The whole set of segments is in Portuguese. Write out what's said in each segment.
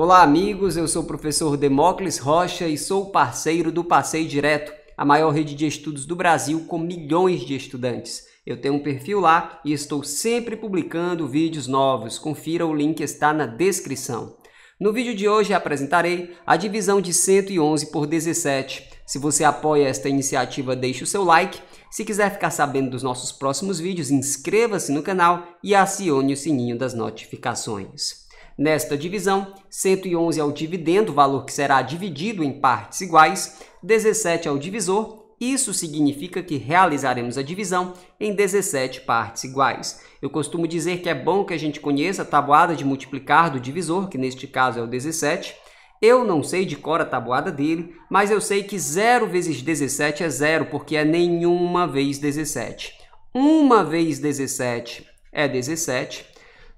Olá, amigos. Eu sou o professor Demócles Rocha e sou parceiro do Passeio Direto, a maior rede de estudos do Brasil com milhões de estudantes. Eu tenho um perfil lá e estou sempre publicando vídeos novos. Confira o link está na descrição. No vídeo de hoje apresentarei a divisão de 111 por 17. Se você apoia esta iniciativa, deixe o seu like. Se quiser ficar sabendo dos nossos próximos vídeos, inscreva-se no canal e acione o sininho das notificações. Nesta divisão, 111 é o dividendo, valor que será dividido em partes iguais, 17 é o divisor isso significa que realizaremos a divisão em 17 partes iguais. Eu costumo dizer que é bom que a gente conheça a tabuada de multiplicar do divisor, que neste caso é o 17. Eu não sei de cor a tabuada dele, mas eu sei que 0 vezes 17 é 0, porque é nenhuma vez 17. Uma vez 17 é 17,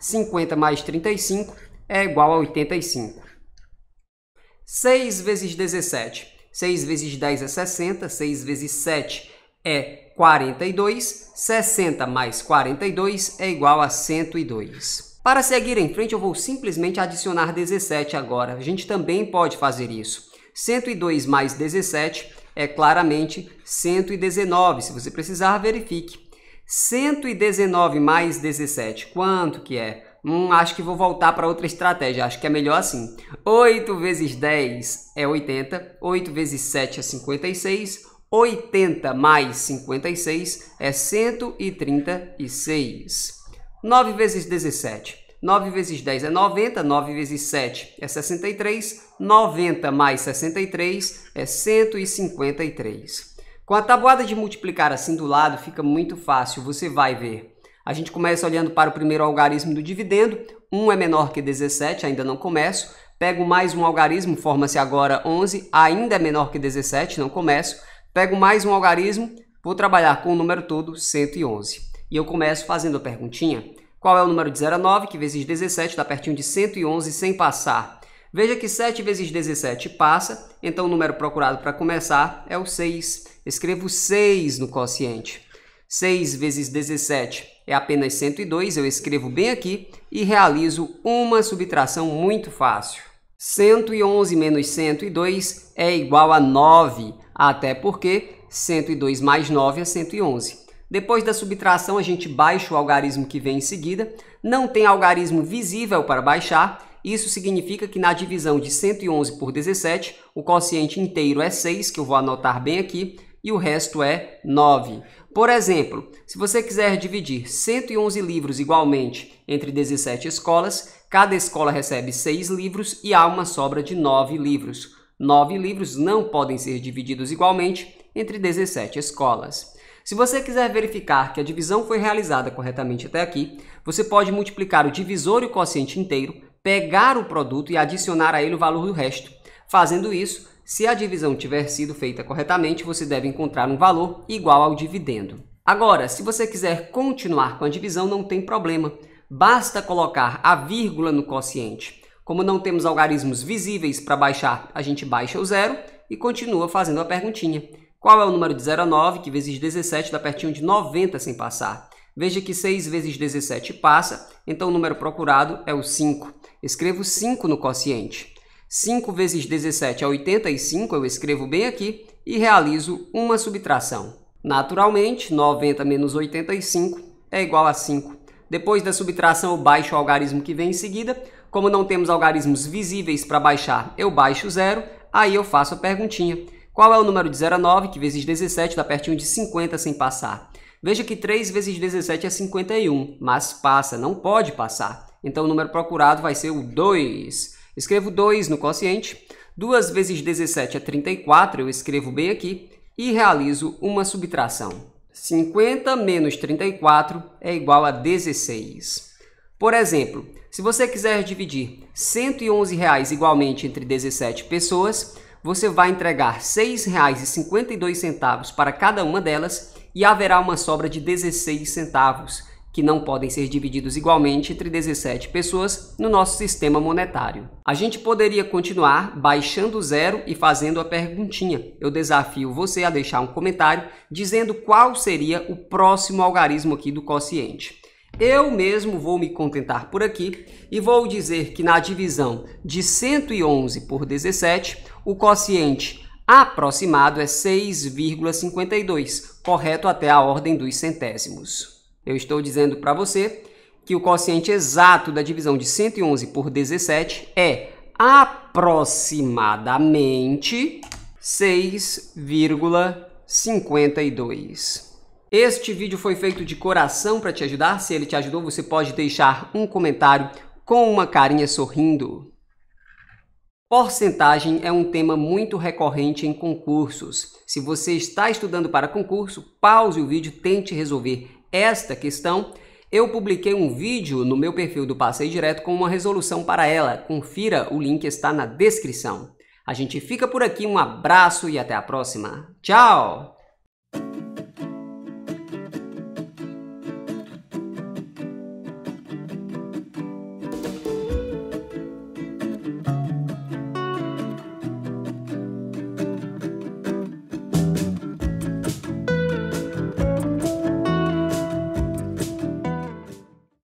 50 mais 35 é igual a 85. 6 vezes 17. 6 vezes 10 é 60, 6 vezes 7 é 42, 60 mais 42 é igual a 102. Para seguir em frente, eu vou simplesmente adicionar 17 agora. A gente também pode fazer isso. 102 mais 17 é claramente 119. Se você precisar, verifique. 119 mais 17, quanto que é? Hum, acho que vou voltar para outra estratégia, acho que é melhor assim. 8 vezes 10 é 80, 8 vezes 7 é 56, 80 mais 56 é 136. 9 vezes 17. 9 vezes 10 é 90, 9 vezes 7 é 63, 90 mais 63 é 153. Com a tabuada de multiplicar assim do lado fica muito fácil, você vai ver. A gente começa olhando para o primeiro algarismo do dividendo, 1 é menor que 17, ainda não começo. Pego mais um algarismo, forma-se agora 11, ainda é menor que 17, não começo. Pego mais um algarismo, vou trabalhar com o número todo, 111. E eu começo fazendo a perguntinha, qual é o número de 19, a que vezes 17 dá pertinho de 111 sem passar? Veja que 7 vezes 17 passa, então o número procurado para começar é o 6 escrevo 6 no quociente. 6 vezes 17 é apenas 102, eu escrevo bem aqui e realizo uma subtração muito fácil. 111 menos 102 é igual a 9, até porque 102 mais 9 é 111. Depois da subtração, a gente baixa o algarismo que vem em seguida. Não tem algarismo visível para baixar. Isso significa que na divisão de 111 por 17, o quociente inteiro é 6, que eu vou anotar bem aqui e o resto é 9. Por exemplo, se você quiser dividir 111 livros igualmente entre 17 escolas, cada escola recebe 6 livros e há uma sobra de 9 livros. 9 livros não podem ser divididos igualmente entre 17 escolas. Se você quiser verificar que a divisão foi realizada corretamente até aqui, você pode multiplicar o divisor e o quociente inteiro, pegar o produto e adicionar a ele o valor do resto. Fazendo isso, se a divisão tiver sido feita corretamente, você deve encontrar um valor igual ao dividendo. Agora, se você quiser continuar com a divisão, não tem problema. Basta colocar a vírgula no quociente. Como não temos algarismos visíveis para baixar, a gente baixa o zero e continua fazendo a perguntinha. Qual é o número de 0 a 9, que vezes 17 dá pertinho de 90 sem passar? Veja que 6 vezes 17 passa, então o número procurado é o 5. Escrevo 5 no quociente. 5 vezes 17 é 85, eu escrevo bem aqui, e realizo uma subtração. Naturalmente, 90 menos 85 é igual a 5. Depois da subtração, eu baixo o algarismo que vem em seguida. Como não temos algarismos visíveis para baixar, eu baixo zero. Aí eu faço a perguntinha. Qual é o número de 0 a 9, que vezes 17 dá pertinho de 50 sem passar? Veja que 3 vezes 17 é 51, mas passa, não pode passar. Então o número procurado vai ser o 2. Escrevo 2 no quociente. 2 vezes 17 é 34, eu escrevo bem aqui e realizo uma subtração. 50 menos 34 é igual a 16. Por exemplo, se você quiser dividir R$ 111,00 igualmente entre 17 pessoas, você vai entregar R$ 6,52 para cada uma delas e haverá uma sobra de 16 centavos que não podem ser divididos igualmente entre 17 pessoas no nosso sistema monetário. A gente poderia continuar baixando zero e fazendo a perguntinha. Eu desafio você a deixar um comentário dizendo qual seria o próximo algarismo aqui do quociente. Eu mesmo vou me contentar por aqui e vou dizer que na divisão de 111 por 17, o quociente aproximado é 6,52, correto até a ordem dos centésimos. Eu estou dizendo para você que o quociente exato da divisão de 111 por 17 é aproximadamente 6,52. Este vídeo foi feito de coração para te ajudar. Se ele te ajudou, você pode deixar um comentário com uma carinha sorrindo. Porcentagem é um tema muito recorrente em concursos. Se você está estudando para concurso, pause o vídeo, tente resolver esta questão, eu publiquei um vídeo no meu perfil do Passeio Direto com uma resolução para ela. Confira, o link está na descrição. A gente fica por aqui, um abraço e até a próxima. Tchau!